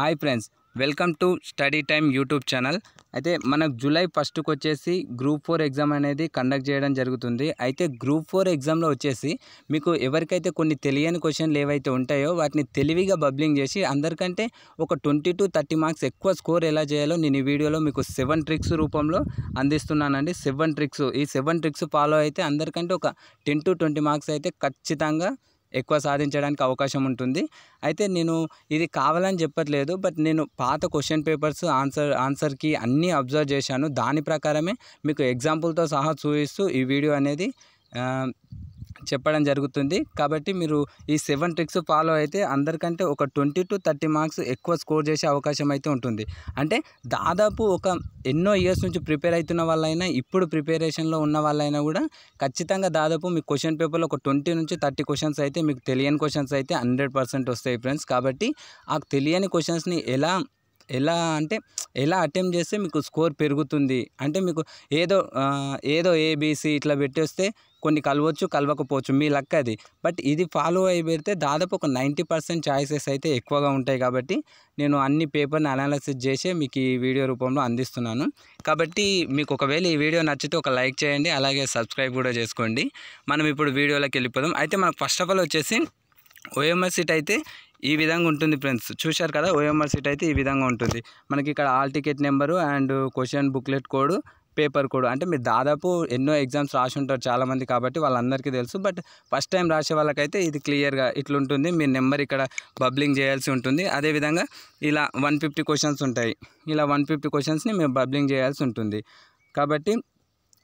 hi friends welcome to study time YouTube channel అయితే మనకు July ఫస్ట్కి వచ్చేసి గ్రూప్ ఫోర్ ఎగ్జామ్ అనేది కండక్ట్ చేయడం జరుగుతుంది అయితే గ్రూప్ ఫోర్ ఎగ్జామ్లో వచ్చేసి మీకు ఎవరికైతే కొన్ని తెలియని క్వశ్చన్లు ఏవైతే ఉంటాయో వాటిని తెలివిగా బబ్లింగ్ చేసి అందరికంటే ఒక ట్వంటీ టు థర్టీ మార్క్స్ ఎక్కువ స్కోర్ ఎలా చేయాలో నేను ఈ వీడియోలో మీకు సెవెన్ ట్రిక్స్ రూపంలో అందిస్తున్నానండి సెవెన్ ట్రిక్స్ ఈ సెవెన్ ట్రిక్స్ ఫాలో అయితే అందరికంటే ఒక టెన్ టు ట్వంటీ మార్క్స్ అయితే ఖచ్చితంగా ఎక్కువ సాధించడానికి అవకాశం ఉంటుంది అయితే నేను ఇది కావాలని చెప్పట్లేదు బట్ నేను పాత క్వశ్చన్ పేపర్స్ ఆన్సర్ ఆన్సర్కి అన్నీ అబ్జర్వ్ చేశాను దాని ప్రకారమే మీకు ఎగ్జాంపుల్తో సహా చూపిస్తూ ఈ వీడియో అనేది చెప్పడం జరుగుతుంది కాబట్టి మీరు ఈ సెవెన్ ట్రిక్స్ ఫాలో అయితే అందరికంటే ఒక ట్వంటీ టు థర్టీ మార్క్స్ ఎక్కువ స్కోర్ చేసే అవకాశం అయితే ఉంటుంది అంటే దాదాపు ఒక ఎన్నో ఇయర్స్ నుంచి ప్రిపేర్ అవుతున్న వాళ్ళైనా ఇప్పుడు ప్రిపేరేషన్లో ఉన్న వాళ్ళైనా కూడా ఖచ్చితంగా దాదాపు మీ క్వశ్చన్ పేపర్లో ఒక ట్వంటీ నుంచి థర్టీ క్వశ్చన్స్ అయితే మీకు తెలియని క్వశ్చన్స్ అయితే హండ్రెడ్ పర్సెంట్ వస్తాయి ఫ్రెండ్స్ కాబట్టి ఆ తెలియని క్వశ్చన్స్ని ఎలా ఎలా అంటే ఎలా అటెంప్ట్ చేస్తే మీకు స్కోర్ పెరుగుతుంది అంటే మీకు ఏదో ఏదో ఏబీసీ ఇట్లా పెట్టేస్తే కొన్ని కలవచ్చు కలవకపోవచ్చు మీ లక్ అది బట్ ఇది ఫాలో అయి పెడితే దాదాపు ఒక నైంటీ పర్సెంట్ ఛాయిసెస్ అయితే ఎక్కువగా ఉంటాయి కాబట్టి నేను అన్ని పేపర్ని అనాలిసిస్ చేసే మీకు ఈ వీడియో రూపంలో అందిస్తున్నాను కాబట్టి మీకు ఒకవేళ ఈ వీడియో నచ్చితే ఒక లైక్ చేయండి అలాగే సబ్స్క్రైబ్ కూడా చేసుకోండి మనం ఇప్పుడు వీడియోలోకి వెళ్ళిపోదాం అయితే మనకు ఫస్ట్ ఆఫ్ ఆల్ వచ్చేసి ఓఎంఎస్ సీట్ అయితే ఈ విధంగా ఉంటుంది ఫ్రెండ్స్ చూశారు కదా ఓఎంఆర్ సీట్ అయితే ఈ విధంగా ఉంటుంది మనకి ఇక్కడ hall ticket number and question booklet code paper code అంటే మీరు దాదాపు ఎన్నో ఎగ్జామ్స్ రాసి ఉంటారు చాలామంది కాబట్టి వాళ్ళందరికీ తెలుసు బట్ ఫస్ట్ టైం రాసే వాళ్ళకైతే ఇది క్లియర్గా ఇట్లుంటుంది మీ నెంబర్ ఇక్కడ బబ్లింగ్ చేయాల్సి ఉంటుంది అదేవిధంగా ఇలా వన్ ఫిఫ్టీ క్వశ్చన్స్ ఉంటాయి ఇలా వన్ ఫిఫ్టీ క్వశ్చన్స్ని మేము బబ్లింగ్ చేయాల్సి ఉంటుంది కాబట్టి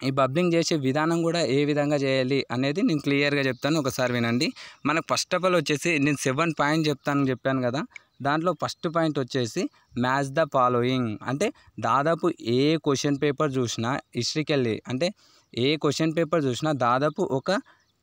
ఈ బబ్లింగ్ చేసే విధానం కూడా ఏ విధంగా చేయాలి అనేది నేను క్లియర్గా చెప్తాను ఒకసారి వినండి మనకు ఫస్ట్ ఆఫ్ ఆల్ వచ్చేసి నేను సెవెన్ పాయింట్ చెప్తాను చెప్పాను కదా దాంట్లో ఫస్ట్ పాయింట్ వచ్చేసి మ్యాచ్ ద ఫాలోయింగ్ అంటే దాదాపు ఏ క్వశ్చన్ పేపర్ చూసినా హిస్టరీకి వెళ్ళి అంటే ఏ క్వశ్చన్ పేపర్ చూసినా దాదాపు ఒక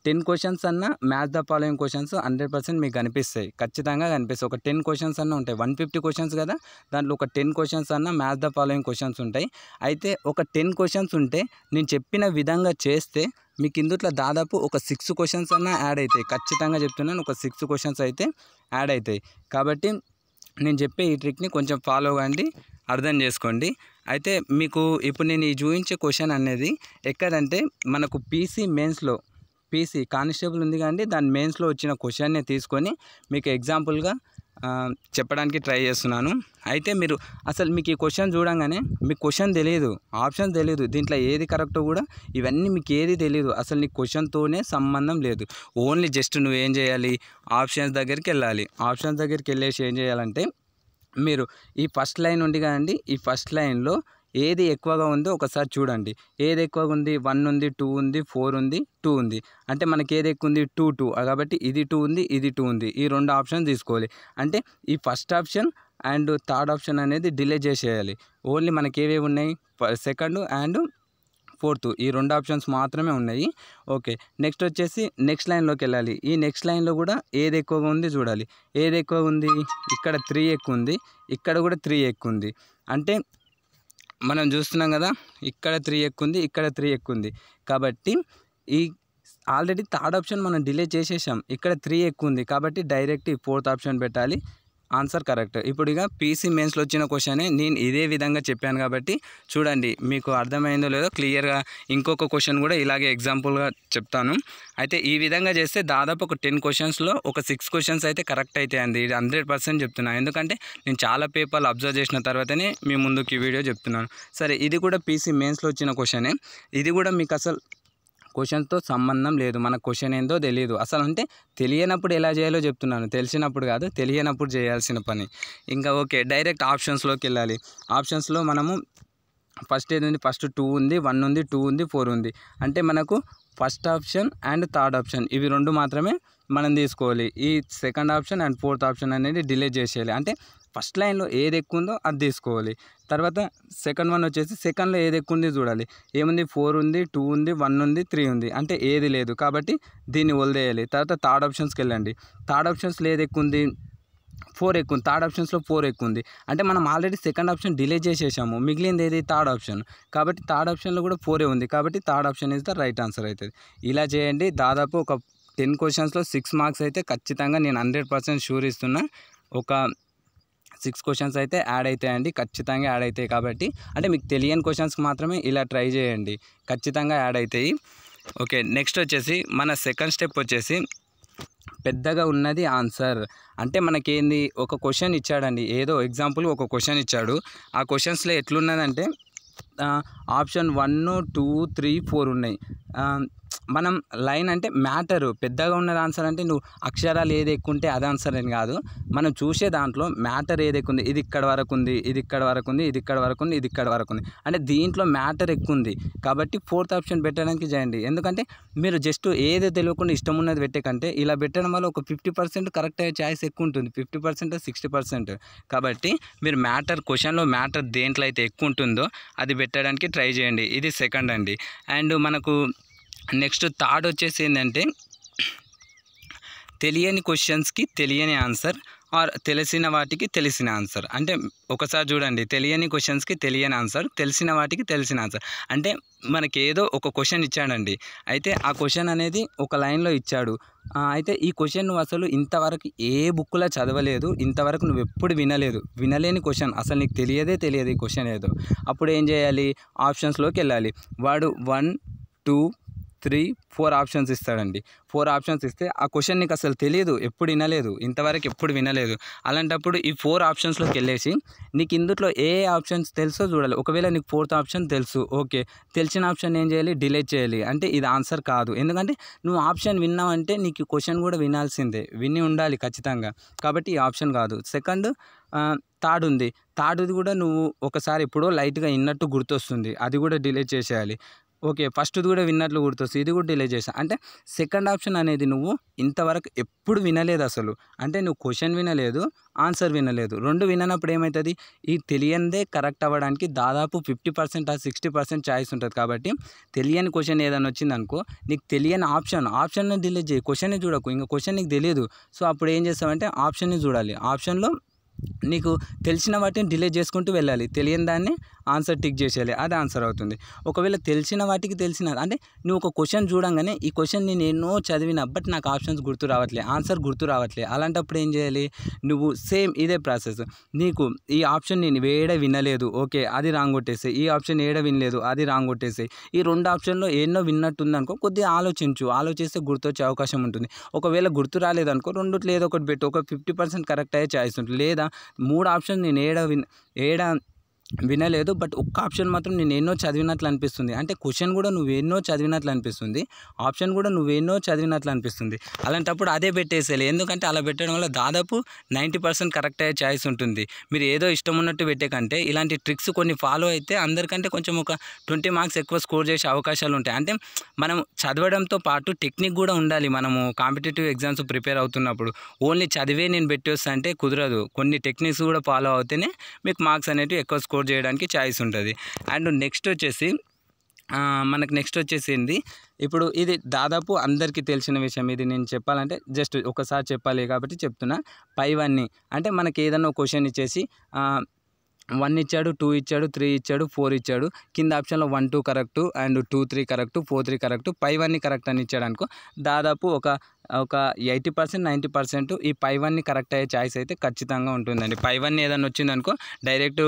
టెన్ క్వశ్చన్స్ అన్న match the following questions hundred percent మీకు కనిపిస్తాయి ఖచ్చితంగా కనిపిస్తాయి ఒక టెన్ క్వశ్చన్స్ అన్న ఉంటాయి వన్ ఫిఫ్టీ క్వశ్చన్స్ కదా దాంట్లో ఒక టెన్ క్వశ్చన్స్ అన్న మ్యాథ్ ద ఫాలోయింగ్ క్వశ్చన్స్ ఉంటాయి అయితే ఒక టెన్ క్వశ్చన్స్ ఉంటే నేను చెప్పిన విధంగా చేస్తే మీకు ఇందుట్లో దాదాపు ఒక సిక్స్ క్వశ్చన్స్ అన్న యాడ్ అవుతాయి ఖచ్చితంగా చెప్తున్నాను ఒక సిక్స్ క్వశ్చన్స్ అయితే యాడ్ అవుతాయి కాబట్టి నేను చెప్పే ఈ ట్రిక్ని కొంచెం ఫాలో కండి అర్థం చేసుకోండి అయితే మీకు ఇప్పుడు నేను ఈ చూపించే క్వశ్చన్ అనేది ఎక్కడంటే మనకు పీసీ మెయిన్స్లో పీసీ కానిస్టేబుల్ ఉంది కానీ దాని మెయిన్స్లో వచ్చిన క్వశ్చన్నే తీసుకొని మీకు ఎగ్జాంపుల్గా చెప్పడానికి ట్రై చేస్తున్నాను అయితే మీరు అసలు మీకు ఈ క్వశ్చన్ చూడంగానే మీకు క్వశ్చన్ తెలియదు ఆప్షన్ తెలియదు దీంట్లో ఏది కరెక్టో కూడా ఇవన్నీ మీకు ఏది తెలియదు అసలు నీ క్వశ్చన్తోనే సంబంధం లేదు ఓన్లీ జస్ట్ నువ్వేం చేయాలి ఆప్షన్స్ దగ్గరికి వెళ్ళాలి ఆప్షన్స్ దగ్గరికి వెళ్ళేసి ఏం చేయాలంటే మీరు ఈ ఫస్ట్ లైన్ ఉంది కదండి ఈ ఫస్ట్ లైన్లో ఏది ఎక్కువగా ఉందో ఒకసారి చూడండి ఏది ఎక్కువగా ఉంది వన్ ఉంది టూ ఉంది ఫోర్ ఉంది టూ ఉంది అంటే మనకి ఏది ఎక్కువ ఉంది టూ టూ కాబట్టి ఇది టూ ఉంది ఇది టూ ఉంది ఈ రెండు ఆప్షన్ తీసుకోవాలి అంటే ఈ first option and third option అనేది డిలే చేసేయాలి ఓన్లీ మనకి ఏవేవి ఉన్నాయి సెకండ్ అండ్ ఫోర్త్ ఈ రెండు ఆప్షన్స్ మాత్రమే ఉన్నాయి ఓకే నెక్స్ట్ వచ్చేసి నెక్స్ట్ లైన్లోకి వెళ్ళాలి ఈ నెక్స్ట్ లైన్లో కూడా ఏది ఎక్కువగా ఉంది చూడాలి ఏది ఎక్కువగా ఉంది ఇక్కడ త్రీ ఎక్కువ ఉంది ఇక్కడ కూడా త్రీ ఎక్కువ ఉంది అంటే మనం చూస్తున్నాం కదా ఇక్కడ త్రీ ఎక్కుంది ఇక్కడ త్రీ ఎక్కుంది కాబట్టి ఈ ఆల్రెడీ థర్డ్ ఆప్షన్ మనం డిలే చేసేసాం ఇక్కడ త్రీ ఎక్కువ ఉంది కాబట్టి డైరెక్ట్ ఈ ఫోర్త్ ఆప్షన్ పెట్టాలి ఆన్సర్ కరెక్ట్ ఇప్పుడు ఇక పీసీ మెయిన్స్లో వచ్చిన క్వశ్చనే నేను ఇదే విధంగా చెప్పాను కాబట్టి చూడండి మీకు అర్థమైందో లేదో క్లియర్గా ఇంకొక క్వశ్చన్ కూడా ఇలాగే ఎగ్జాంపుల్గా చెప్తాను అయితే ఈ విధంగా చేస్తే దాదాపు ఒక టెన్ క్వశ్చన్స్లో ఒక సిక్స్ క్వశ్చన్స్ అయితే కరెక్ట్ అయితే అండి ఇది హండ్రెడ్ పర్సెంట్ చెప్తున్నాను ఎందుకంటే నేను చాలా పేపర్లు అబ్జర్వ్ చేసిన తర్వాతనే మీ ముందుకి వీడియో చెప్తున్నాను సరే ఇది కూడా పీసీ మెయిన్స్లో వచ్చిన క్వశ్చనే ఇది కూడా మీకు అసలు క్వశ్చన్తో సంబంధం లేదు మన క్వశ్చన్ ఏందో తెలియదు అసలు అంటే తెలియనప్పుడు ఎలా చేయాలో చెప్తున్నాను తెలిసినప్పుడు కాదు తెలియనప్పుడు చేయాల్సిన పని ఇంకా ఓకే డైరెక్ట్ ఆప్షన్స్లోకి వెళ్ళాలి ఆప్షన్స్లో మనము ఫస్ట్ ఏది ఉంది ఫస్ట్ టూ ఉంది వన్ ఉంది టూ ఉంది ఫోర్ ఉంది అంటే మనకు first option and third option ఇవి రెండు మాత్రమే మనం తీసుకోవాలి ఈ second option and fourth option అనేది డిలే చేసేయాలి అంటే ఫస్ట్ లైన్లో ఏది ఎక్కువ ఉందో అది తీసుకోవాలి తర్వాత సెకండ్ వన్ వచ్చేసి సెకండ్లో ఏది ఎక్కువ ఉంది చూడాలి ఏముంది ఫోర్ ఉంది టూ ఉంది వన్ ఉంది త్రీ ఉంది అంటే ఏది లేదు కాబట్టి దీన్ని వదిలేయాలి తర్వాత థర్డ్ ఆప్షన్స్కి వెళ్ళండి థర్డ్ ఆప్షన్స్లో ఏది ఎక్కువ ఉంది ఫోర్ ఎక్కువ ఉంది థర్డ్ ఆప్షన్స్లో ఫోర్ ఎక్కువ ఉంది అంటే మనం ఆల్రెడీ సెకండ్ ఆప్షన్ డిలే చేసేసాము మిగిలింది ఏది థర్డ్ ఆప్షన్ కాబట్టి థర్డ్ ఆప్షన్లో కూడా ఫోరే ఉంది కాబట్టి third option is the right answer అవుతుంది ఇలా చేయండి దాదాపు ఒక టెన్ క్వశ్చన్స్లో సిక్స్ మార్క్స్ అయితే ఖచ్చితంగా నేను హండ్రెడ్ పర్సెంట్ షూర్ ఇస్తున్నా ఒక సిక్స్ క్వశ్చన్స్ అయితే యాడ్ అవుతాయండి ఖచ్చితంగా యాడ్ అవుతాయి కాబట్టి అంటే మీకు తెలియని క్వశ్చన్స్కి మాత్రమే ఇలా ట్రై చేయండి ఖచ్చితంగా యాడ్ అవుతాయి ఓకే నెక్స్ట్ వచ్చేసి మన సెకండ్ స్టెప్ వచ్చేసి పెద్దగా ఉన్నది ఆన్సర్ అంటే మనకేంది ఒక క్వశ్చన్ ఇచ్చాడండి ఏదో ఎగ్జాంపుల్ ఒక క్వశ్చన్ ఇచ్చాడు ఆ క్వశ్చన్స్లో ఎట్లున్నదంటే option one two three four ఉన్నాయి మనం లైన్ అంటే మ్యాటరు పెద్దగా ఉన్నది ఆన్సర్ అంటే నువ్వు అక్షరాలు ఏది ఎక్కువ ఉంటే అది ఆన్సర్ అని కాదు మనం చూసే దాంట్లో మ్యాటర్ ఏది ఎక్కువ ఉంది ఇది ఇక్కడ వరకు ఉంది ఇది ఇక్కడ వరకు ఉంది ఇది ఇక్కడ వరకు ఉంది ఇది ఇక్కడ వరకు ఉంది అంటే దీంట్లో మ్యాటర్ ఎక్కువ ఉంది కాబట్టి ఫోర్త్ ఆప్షన్ పెట్టడానికి చేయండి ఎందుకంటే మీరు జస్ట్ ఏది తెలియకుండా ఇష్టం ఉన్నది పెట్టే కంటే ఇలా పెట్టడం వల్ల ఒక ఫిఫ్టీ పర్సెంట్ కరెక్ట్ అయ్యే ఛాయిస్ ఎక్కువ ఉంటుంది ఫిఫ్టీ పర్సెంట్ సిక్స్టీ పర్సెంట్ కాబట్టి మీరు మ్యాటర్ క్వశ్చన్లో మ్యాటర్ దేంట్లో అయితే ఎక్కువ ఉంటుందో అది పెట్టడానికి ట్రై చేయండి ఇది సెకండ్ అండి అండ్ మనకు నెక్స్ట్ థర్డ్ వచ్చేసి ఏంటంటే తెలియని క్వశ్చన్స్కి తెలియని ఆన్సర్ ఆర్ తెలిసిన వాటికి తెలిసిన ఆన్సర్ అంటే ఒకసారి చూడండి తెలియని క్వశ్చన్స్కి తెలియని ఆన్సర్ తెలిసిన వాటికి తెలిసిన ఆన్సర్ అంటే మనకి ఏదో ఒక క్వశ్చన్ ఇచ్చాడండి అయితే ఆ క్వశ్చన్ అనేది ఒక లైన్లో ఇచ్చాడు అయితే ఈ క్వశ్చన్ నువ్వు అసలు ఇంతవరకు ఏ బుక్లో చదవలేదు ఇంతవరకు నువ్వు ఎప్పుడు వినలేదు వినలేని క్వశ్చన్ అసలు నీకు తెలియదే తెలియదు ఈ క్వశ్చన్ ఏదో అప్పుడు ఏం చేయాలి ఆప్షన్స్లోకి వెళ్ళాలి వాడు one two three four options ఇస్తాడండి ఫోర్ ఆప్షన్స్ ఇస్తే ఆ క్వశ్చన్ నీకు అసలు తెలియదు ఎప్పుడు వినలేదు ఇంతవరకు ఎప్పుడు వినలేదు అలాంటప్పుడు ఈ ఫోర్ ఆప్షన్స్లోకి వెళ్ళేసి నీకు ఇందులో ఏ ఏ ఆప్షన్స్ తెలుసో చూడాలి ఒకవేళ నీకు ఫోర్త్ ఆప్షన్ తెలుసు ఓకే తెలిసిన ఆప్షన్ ఏం చేయాలి డిలేట్ చేయాలి అంటే ఇది ఆన్సర్ కాదు ఎందుకంటే నువ్వు ఆప్షన్ విన్నావంటే నీకు క్వశ్చన్ కూడా వినాల్సిందే విని ఉండాలి ఖచ్చితంగా కాబట్టి ఈ ఆప్షన్ కాదు సెకండ్ థర్డ్ ఉంది థర్డ్ది కూడా నువ్వు ఒకసారి ఎప్పుడో లైట్గా విన్నట్టు గుర్తొస్తుంది అది కూడా డిలే చేసేయాలి ఓకే ఫస్ట్ది కూడా విన్నట్లు గుర్తొస్తుంది ఇది కూడా డిలే చేసా అంటే సెకండ్ ఆప్షన్ అనేది నువ్వు ఇంతవరకు ఎప్పుడు వినలేదు అసలు అంటే నువ్వు క్వశ్చన్ వినలేదు ఆన్సర్ వినలేదు రెండు విననప్పుడు ఏమవుతుంది ఈ తెలియనిదే కరెక్ట్ అవ్వడానికి దాదాపు ఫిఫ్టీ పర్సెంట్ ఆ సిక్స్టీ పర్సెంట్ ఛాయిస్ ఉంటుంది కాబట్టి తెలియని క్వశ్చన్ ఏదైనా వచ్చిందనుకో నీకు తెలియని ఆప్షన్ ఆప్షన్ని డిలే చేయి క్వశ్చన్ని చూడకు ఇంకా క్వశ్చన్ నీకు తెలియదు సో అప్పుడు ఏం చేస్తామంటే ఆప్షన్ని చూడాలి ఆప్షన్లో నీకు తెలిసిన వాటిని డిలే చేసుకుంటూ వెళ్ళాలి తెలియని దాన్ని ఆన్సర్ టిక్ చేసేయాలి అది ఆన్సర్ అవుతుంది ఒకవేళ తెలిసిన వాటికి తెలిసిన అంటే నువ్వు ఒక క్వశ్చన్ చూడంగానే ఈ క్వశ్చన్ నేను ఎన్నో చదివిన బట్ నాకు ఆప్షన్స్ గుర్తు రావట్లేదు ఆన్సర్ గుర్తు రావట్లే అలాంటప్పుడు ఏం చేయాలి నువ్వు సేమ్ ఇదే ప్రాసెస్ నీకు ఈ ఆప్షన్ నేను వేడ వినలేదు ఓకే అది రాంగ్ కొట్టేసాయి ఈ ఆప్షన్ ఏడ వినలేదు అది రాంగ్ కొట్టేసాయి ఈ రెండు ఆప్షన్లో ఎన్నో విన్నట్టుంది అనుకో కొద్దిగా ఆలోచించు ఆలోచిస్తే గుర్తొచ్చే అవకాశం ఉంటుంది ఒకవేళ గుర్తు రాలేదనుకో రెండు లేదో ఒకటి పెట్టు ఒక ఫిఫ్టీ పర్సెంట్ కరెక్ట్ అయ్యే ఛాయిస్ ఉంటుంది లేదా మూడు ఆప్షన్ నేను ఏడ విన్ ఏడా వినలేదు బట్ ఒక్క ఆప్షన్ మాత్రం నేను ఎన్నో చదివినట్లు అనిపిస్తుంది అంటే క్వశ్చన్ కూడా నువ్వు ఎన్నో చదివినట్లు అనిపిస్తుంది ఆప్షన్ కూడా నువ్వు ఎన్నో చదివినట్లు అనిపిస్తుంది అలాంటప్పుడు అదే పెట్టేసేయాలి ఎందుకంటే అలా పెట్టడం వల్ల దాదాపు నైంటీ పర్సెంట్ కరెక్ట్ అయ్యే ఛాయిస్ ఉంటుంది మీరు ఏదో ఇష్టం ఉన్నట్టు పెట్టే కంటే ఇలాంటి ట్రిక్స్ కొన్ని ఫాలో అయితే అందరికంటే కొంచెం ఒక ట్వంటీ మార్క్స్ ఎక్కువ స్కోర్ చేసే అవకాశాలు ఉంటాయి అంటే మనం చదవడంతో పాటు టెక్నిక్ కూడా ఉండాలి మనము కాంపిటేటివ్ ఎగ్జామ్స్ ప్రిపేర్ అవుతున్నప్పుడు ఓన్లీ చదివే నేను పెట్టేస్తా అంటే కుదరదు కొన్ని టెక్నిక్స్ కూడా ఫాలో అవుతేనే మీకు మార్క్స్ అనేవి ఎక్కువ స్కోర్ స్టోర్ చేయడానికి ఛాయిస్ ఉంటుంది అండ్ నెక్స్ట్ వచ్చేసి మనకు నెక్స్ట్ వచ్చేసింది ఇప్పుడు ఇది దాదాపు అందరికీ తెలిసిన విషయం ఇది నేను చెప్పాలంటే జస్ట్ ఒకసారి చెప్పాలి కాబట్టి చెప్తున్నా పైవన్నీ అంటే మనకి ఏదన్నా క్వశ్చన్ ఇచ్చేసి వన్ ఇచ్చాడు టూ ఇచ్చాడు త్రీ ఇచ్చాడు ఫోర్ ఇచ్చాడు కింద ఆప్షన్లో one two correct and two three correct four three correct పైవన్నీ కరెక్ట్ అని ఇచ్చాడు అనుకో దాదాపు ఒక ఒక ఎయిటీ పర్సెంట్ నైంటీ పర్సెంట్ ఈ పై వన్ని కరెక్ట్ అయ్యే ఛాయిస్ అయితే ఖచ్చితంగా ఉంటుందండి పై వన్ ఏదైనా వచ్చిందనుకో డైరెక్ట్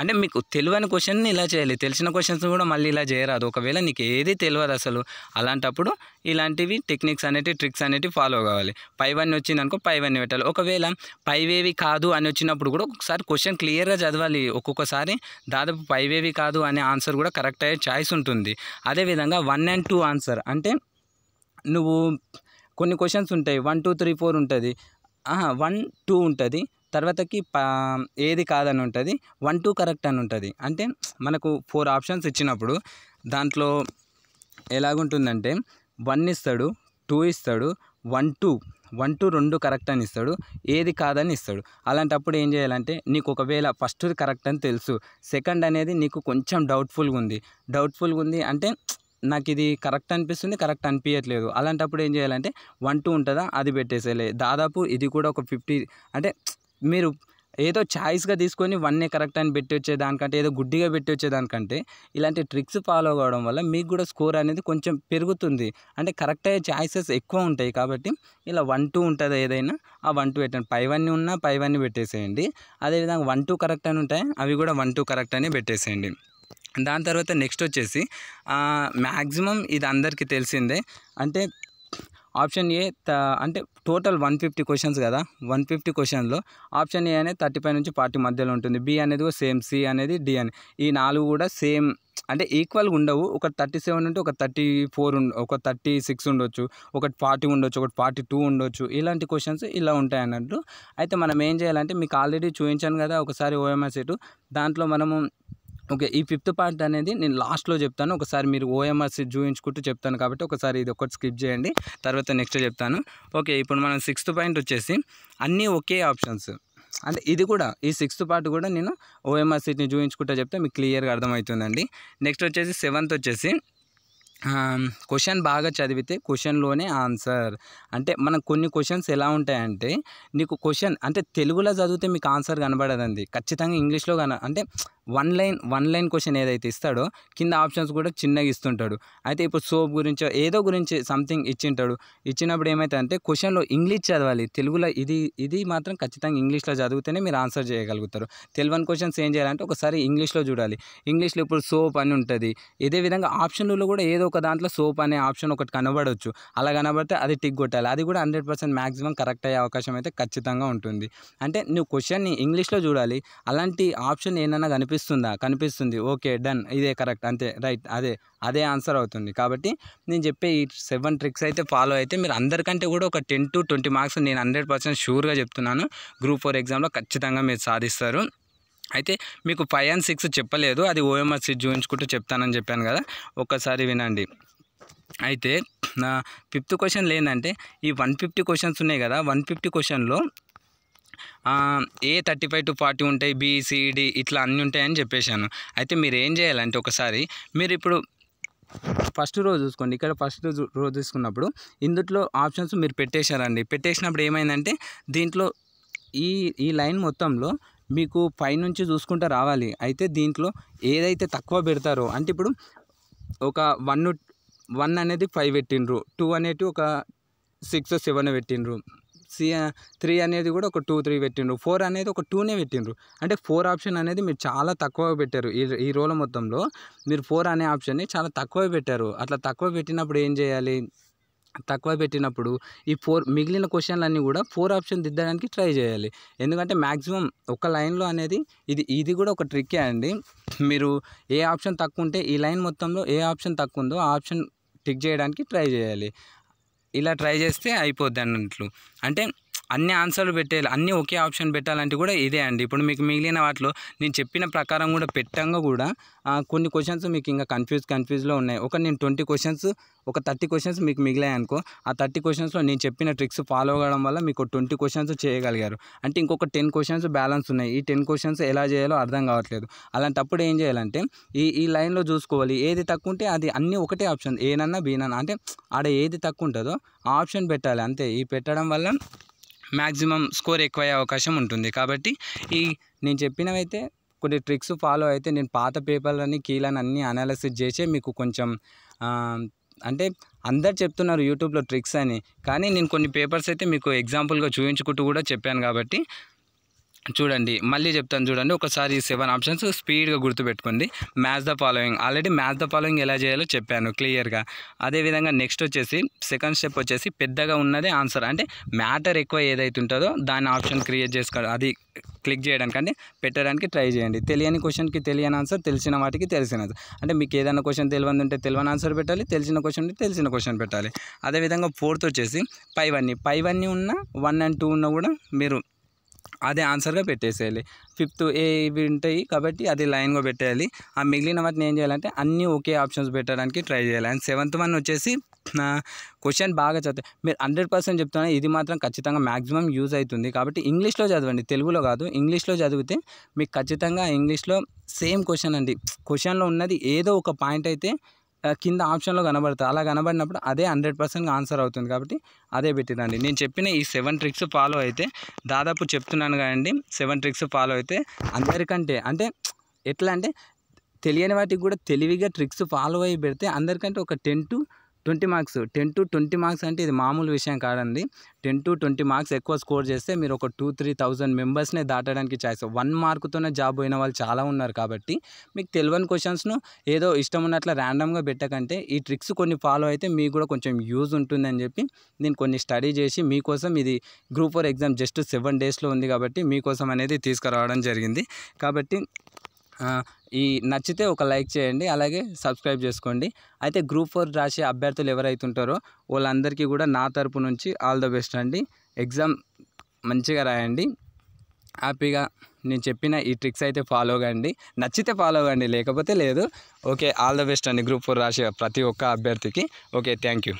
అంటే మీకు తెలియని క్వశ్చన్ ఇలా చేయాలి తెలిసిన క్వశ్చన్స్ కూడా మళ్ళీ ఇలా చేయరాదు ఒకవేళ నీకు ఏది తెలియదు అసలు అలాంటప్పుడు ఇలాంటివి టెక్నిక్స్ అనేటివి ట్రిక్స్ అనేటివి ఫాలో కావాలి పై అనుకో వచ్చిందనుకో వన్ పెట్టాలి ఒకవేళ పైవేవి కాదు అని వచ్చినప్పుడు కూడా ఒకసారి క్వశ్చన్ క్లియర్గా చదవాలి ఒక్కొక్కసారి దాదాపు పైవేవి కాదు అనే ఆన్సర్ కూడా కరెక్ట్ అయ్యే ఛాయిస్ ఉంటుంది అదేవిధంగా వన్ అండ్ టూ ఆన్సర్ అంటే నువ్వు కొన్ని క్వశ్చన్స్ ఉంటాయి వన్ టూ త్రీ ఫోర్ ఉంటుంది వన్ టూ ఉంటుంది తర్వాతకి ఏది కాదని ఉంటుంది వన్ టూ కరెక్ట్ అని ఉంటుంది అంటే మనకు ఫోర్ ఆప్షన్స్ ఇచ్చినప్పుడు దాంట్లో ఎలాగుంటుందంటే వన్ ఇస్తాడు టూ ఇస్తాడు వన్ టూ వన్ టూ రెండు కరెక్ట్ అని ఇస్తాడు ఏది కాదని ఇస్తాడు అలాంటప్పుడు ఏం చేయాలంటే నీకు ఒకవేళ ఫస్ట్ కరెక్ట్ అని తెలుసు సెకండ్ అనేది నీకు కొంచెం డౌట్ఫుల్గా ఉంది డౌట్ఫుల్గా ఉంది అంటే నాకు ఇది కరెక్ట్ అనిపిస్తుంది కరెక్ట్ అనిపించట్లేదు అలాంటప్పుడు ఏం చేయాలంటే వన్ టూ ఉంటుందా అది పెట్టేసేలే దాదాపు ఇది కూడా ఒక ఫిఫ్టీ అంటే మీరు ఏదో చాయిస్గా తీసుకొని వన్నే కరెక్ట్ అని పెట్టి వచ్చేదానికంటే ఏదో గుడ్డిగా పెట్టి వచ్చేదానికంటే ఇలాంటి ట్రిక్స్ ఫాలో అవ్వడం వల్ల మీకు కూడా స్కోర్ అనేది కొంచెం పెరుగుతుంది అంటే కరెక్ట్ అయ్యే ఛాయిసెస్ ఎక్కువ ఉంటాయి కాబట్టి ఇలా వన్ టూ ఉంటుంది ఏదైనా ఆ వన్ టూ పెట్టండి పై వన్ ఉన్నా పై వన్ పెట్టేసేయండి అదేవిధంగా వన్ టూ కరెక్ట్ అని ఉంటాయి అవి కూడా వన్ టూ కరెక్ట్ అని పెట్టేసేయండి దాని తర్వాత నెక్స్ట్ వచ్చేసి మ్యాక్సిమం ఇది అందరికీ తెలిసిందే అంటే ఆప్షన్ ఏ అంటే టోటల్ వన్ ఫిఫ్టీ క్వశ్చన్స్ కదా వన్ ఫిఫ్టీ క్వశ్చన్లో ఆప్షన్ ఏ అనేది థర్టీ ఫైవ్ నుంచి ఫార్టీ మధ్యలో ఉంటుంది బి అనేది సేమ్ సి అనేది డి అని ఈ నాలుగు కూడా సేమ్ అంటే ఈక్వల్గా ఉండవు ఒక థర్టీ సెవెన్ ఉంటే ఒక థర్టీ ఫోర్ ఒక థర్టీ సిక్స్ ఉండొచ్చు ఒకటి ఫార్టీ ఉండొచ్చు ఒకటి ఫార్టీ టూ ఉండొచ్చు ఇలాంటి క్వశ్చన్స్ ఇలా ఉంటాయి అన్నట్టు అయితే మనం ఏం చేయాలంటే మీకు ఆల్రెడీ చూపించాను కదా ఒకసారి ఓఎంఆర్ ఎటు దాంట్లో మనము ఓకే ఈ ఫిఫ్త్ పార్ట్ అనేది నేను లాస్ట్లో చెప్తాను ఒకసారి మీరు ఓఎంఆర్సీ చూపించుకుంటూ చెప్తాను కాబట్టి ఒకసారి ఇది ఒకటి స్కిప్ చేయండి తర్వాత నెక్స్ట్ చెప్తాను ఓకే ఇప్పుడు మనం సిక్స్త్ పాయింట్ వచ్చేసి అన్నీ ఒకే ఆప్షన్స్ అంటే ఇది కూడా ఈ సిక్స్త్ పార్ట్ కూడా నేను ఓఎంఆర్ సీట్ని చూపించుకుంటూ చెప్తే మీకు క్లియర్గా అర్థమవుతుందండి నెక్స్ట్ వచ్చేసి సెవెంత్ వచ్చేసి క్వశ్చన్ బాగా చదివితే క్వశ్చన్లోనే ఆన్సర్ అంటే మనం కొన్ని క్వశ్చన్స్ ఎలా ఉంటాయంటే నీకు క్వశ్చన్ అంటే తెలుగులో చదివితే మీకు ఆన్సర్ కనబడదండి ఖచ్చితంగా ఇంగ్లీష్లో కన అంటే one line one line question ఏదైతే ఇస్తాడో కింద ఆప్షన్స్ కూడా చిన్నగా ఇస్తుంటాడు అయితే ఇప్పుడు సోప్ గురించో ఏదో గురించి సంథింగ్ ఇచ్చింటాడు ఇచ్చినప్పుడు అంటే క్వశ్చన్లో ఇంగ్లీష్ చదవాలి తెలుగులో ఇది ఇది మాత్రం ఖచ్చితంగా ఇంగ్లీష్లో చదివితేనే మీరు ఆన్సర్ చేయగలుగుతారు తెలియని క్వశ్చన్స్ ఏం చేయాలంటే ఒకసారి ఇంగ్లీష్లో చూడాలి ఇంగ్లీష్లో ఇప్పుడు సోప్ అని ఉంటుంది ఇదే విధంగా ఆప్షన్లలో కూడా ఏదో ఒక దాంట్లో సోప్ అనే ఆప్షన్ ఒకటి కనబడవచ్చు అలా కనబడితే అది టిక్ కొట్టాలి అది కూడా హండ్రెడ్ పర్సెంట్ మ్యాక్సిమం కరెక్ట్ అయ్యే అవకాశం అయితే ఖచ్చితంగా ఉంటుంది అంటే నువ్వు క్వశ్చన్ని ఇంగ్లీష్లో చూడాలి అలాంటి ఆప్షన్ ఏమైనా కనిపిస్తుందా కనిపిస్తుంది ఓకే డన్ ఇదే కరెక్ట్ అంతే రైట్ అదే అదే ఆన్సర్ అవుతుంది కాబట్టి నేను చెప్పే ఈ సెవెన్ ట్రిక్స్ అయితే ఫాలో అయితే మీరు అందరికంటే కూడా ఒక టెన్ టు ట్వంటీ మార్క్స్ నేను హండ్రెడ్ పర్సెంట్ షూర్గా చెప్తున్నాను గ్రూప్ ఫోర్ ఎగ్జామ్లో ఖచ్చితంగా మీరు సాధిస్తారు అయితే మీకు ఫైవ్ అండ్ సిక్స్ చెప్పలేదు అది ఓఎంఆర్ సీట్ చూపించుకుంటూ చెప్తానని చెప్పాను కదా ఒక్కసారి వినండి అయితే నా ఫిఫ్త్ క్వశ్చన్ ఏంటంటే ఈ వన్ ఫిఫ్టీ క్వశ్చన్స్ ఉన్నాయి కదా వన్ ఫిఫ్టీ క్వశ్చన్లో A thirty five to forty ఉంటాయి బీసీడి ఇట్లా అన్నీ ఉంటాయని చెప్పేశాను అయితే మీరు ఏం చేయాలంటే ఒకసారి మీరు ఇప్పుడు ఫస్ట్ రోజు చూసుకోండి ఇక్కడ ఫస్ట్ రోజు రోజు తీసుకున్నప్పుడు ఇందుట్లో ఆప్షన్స్ మీరు పెట్టేశారండి పెట్టేసినప్పుడు ఏమైందంటే దీంట్లో ఈ ఈ లైన్ మొత్తంలో మీకు పైనుంచి చూసుకుంటే రావాలి అయితే దీంట్లో ఏదైతే తక్కువ పెడతారో అంటే ఇప్పుడు ఒక వన్ వన్ అనేది ఫైవ్ పెట్టిండ్రు టూ అనేది ఒక సిక్స్ సెవెన్ పెట్టిండ్రు సి త్రీ అనేది కూడా ఒక టూ త్రీ పెట్టిండ్రు ఫోర్ అనేది ఒక టూనే పెట్టిండ్రు అంటే ఫోర్ ఆప్షన్ అనేది మీరు చాలా తక్కువ పెట్టారు ఈ ఈ రోజు మొత్తంలో మీరు ఫోర్ అనే ఆప్షన్ని చాలా తక్కువ పెట్టారు అట్లా తక్కువ పెట్టినప్పుడు ఏం చేయాలి తక్కువ పెట్టినప్పుడు ఈ ఫోర్ మిగిలిన క్వశ్చన్లన్నీ కూడా ఫోర్ ఆప్షన్ దిద్దడానికి ట్రై చేయాలి ఎందుకంటే మ్యాక్సిమం ఒక లైన్లో అనేది ఇది ఇది కూడా ఒక ట్రిక్కే అండి మీరు ఏ ఆప్షన్ తక్కువ ఉంటే ఈ లైన్ మొత్తంలో ఏ ఆప్షన్ తక్కువ ఉందో ఆ ఆప్షన్ టిక్ చేయడానికి ట్రై చేయాలి ఇలా ట్రై చేస్తే అయిపోద్ది అన్నట్లు అంటే అన్ని ఆన్సర్లు పెట్టాలి అన్నీ ఒకే ఆప్షన్ పెట్టాలంటే కూడా ఇదే అండి ఇప్పుడు మీకు మిగిలిన వాటిలో నేను చెప్పిన ప్రకారం కూడా పెట్టంగా కూడా కొన్ని క్వశ్చన్స్ మీకు ఇంకా కన్ఫ్యూజ్ కన్ఫ్యూజ్లో ఉన్నాయి ఒక నేను ట్వంటీ క్వశ్చన్స్ ఒక థర్టీ క్వశ్చన్స్ మీకు మిగిలాయి అనుకో ఆ థర్టీ క్వశ్చన్స్లో నేను చెప్పిన ట్రిక్స్ ఫాలో అవ్వడం వల్ల మీకు ట్వంటీ క్వశ్చన్స్ చేయగలిగారు అంటే ఇంకొక టెన్ క్వశ్చన్స్ బ్యాలెన్స్ ఉన్నాయి ఈ టెన్ క్వశ్చన్స్ ఎలా చేయాలో అర్థం కావట్లేదు అలాంటప్పుడు ఏం చేయాలంటే ఈ ఈ లైన్లో చూసుకోవాలి ఏది తక్కువ ఉంటే అది అన్ని ఒకటే ఆప్షన్ ఏనన్నా బీనన్నా అంటే ఆడ ఏది తక్కువ ఉంటుందో ఆ ఆప్షన్ పెట్టాలి అంతే ఈ పెట్టడం వల్ల మ్యాక్సిమం స్కోర్ ఎక్కువయ్యే అవకాశం ఉంటుంది కాబట్టి ఈ నేను చెప్పినవైతే కొన్ని ట్రిక్స్ ఫాలో అయితే నేను పాత పేపర్లని కీలని అన్నీ అనాలిసిస్ చేసే మీకు కొంచెం అంటే అందరు చెప్తున్నారు యూట్యూబ్లో ట్రిక్స్ అని కానీ నేను కొన్ని పేపర్స్ అయితే మీకు ఎగ్జాంపుల్గా చూపించుకుంటూ కూడా చెప్పాను కాబట్టి చూడండి మళ్ళీ చెప్తాను చూడండి ఒకసారి సెవెన్ ఆప్షన్స్ స్పీడ్గా గుర్తుపెట్టుకోండి match the following already match the following ఎలా చేయాలో చెప్పాను క్లియర్గా అదేవిధంగా నెక్స్ట్ వచ్చేసి సెకండ్ స్టెప్ వచ్చేసి పెద్దగా ఉన్నదే ఆన్సర్ అంటే మ్యాటర్ ఎక్కువ ఏదైతే ఉంటుందో దాని ఆప్షన్ క్రియేట్ చేసుకోవాలి అది క్లిక్ చేయడానికి అంటే పెట్టడానికి ట్రై చేయండి తెలియని క్వశ్చన్కి తెలియని ఆన్సర్ తెలిసిన వాటికి తెలిసిన అంటే మీకు ఏదైనా క్వశ్చన్ తెలియదు ఉంటే తెలియని ఆన్సర్ పెట్టాలి తెలిసిన క్వశ్చన్ ఉంటే తెలిసిన క్వశ్చన్ పెట్టాలి అదేవిధంగా ఫోర్త్ వచ్చేసి పైవన్నీ పైవన్నీ ఉన్న వన్ అండ్ టూ ఉన్న కూడా మీరు అదే ఆన్సర్గా పెట్టేసేయాలి ఫిఫ్త్ ఏ ఇవి ఉంటాయి కాబట్టి అది లైన్గా పెట్టేయాలి ఆ మిగిలిన వాటిని ఏం చేయాలంటే అన్నీ ఒకే ఆప్షన్స్ పెట్టడానికి ట్రై చేయాలి అండ్ సెవెంత్ వన్ వచ్చేసి క్వశ్చన్ బాగా చదివి మీరు హండ్రెడ్ పర్సెంట్ చెప్తున్నా ఇది మాత్రం ఖచ్చితంగా మ్యాక్సిమం యూజ్ అవుతుంది కాబట్టి ఇంగ్లీష్లో చదవండి తెలుగులో కాదు ఇంగ్లీష్లో చదివితే మీకు ఖచ్చితంగా ఇంగ్లీష్లో సేమ్ క్వశ్చన్ అండి క్వశ్చన్లో ఉన్నది ఏదో ఒక పాయింట్ అయితే కింద ఆప్షన్లో కనబడతాయి అలా కనబడినప్పుడు అదే హండ్రెడ్ పర్సెంట్గా ఆన్సర్ అవుతుంది కాబట్టి అదే పెట్టిరండి నేను చెప్పిన ఈ సెవెన్ ట్రిక్స్ ఫాలో అయితే దాదాపు చెప్తున్నాను కదండి సెవెన్ ట్రిక్స్ ఫాలో అయితే అందరికంటే అంటే ఎట్లా అంటే తెలియని వాటికి కూడా తెలివిగా ట్రిక్స్ ఫాలో అయ్యి పెడితే అందరికంటే ఒక ten to twenty marks ten to twenty marks అంటే ఇది మామూలు విషయం కాదండి టెన్ టు ట్వంటీ మార్క్స్ ఎక్కువ స్కోర్ చేస్తే మీరు ఒక టూ త్రీ థౌజండ్ మెంబర్స్నే దాటడానికి ఛాయిస్ వన్ మార్క్తోనే జాబ్ పోయిన వాళ్ళు చాలా ఉన్నారు కాబట్టి మీకు తెలియని క్వశ్చన్స్ను ఏదో ఇష్టం ఉన్నట్లు ర్యాండమ్గా పెట్టకంటే ఈ ట్రిక్స్ కొన్ని ఫాలో అయితే మీకు కూడా కొంచెం యూజ్ ఉంటుందని చెప్పి నేను కొన్ని స్టడీ చేసి మీకోసం ఇది group four exam just seven డేస్లో ఉంది కాబట్టి మీకోసం అనేది తీసుకురావడం జరిగింది కాబట్టి ఈ నచ్చితే ఒక లైక్ చేయండి అలాగే సబ్స్క్రైబ్ చేసుకోండి అయితే గ్రూప్ ఫోర్ రాసే అభ్యర్థులు ఎవరైతే ఉంటారో వాళ్ళందరికీ కూడా నా తరపు నుంచి ఆల్ ద బెస్ట్ అండి ఎగ్జామ్ మంచిగా రాయండి హ్యాపీగా నేను చెప్పిన ఈ ట్రిక్స్ అయితే ఫాలో కండి నచ్చితే ఫాలో కండి లేకపోతే లేదు ఓకే ఆల్ ద బెస్ట్ అండి గ్రూప్ ఫోర్ రాసే ప్రతి ఒక్క అభ్యర్థికి ఓకే థ్యాంక్ యూ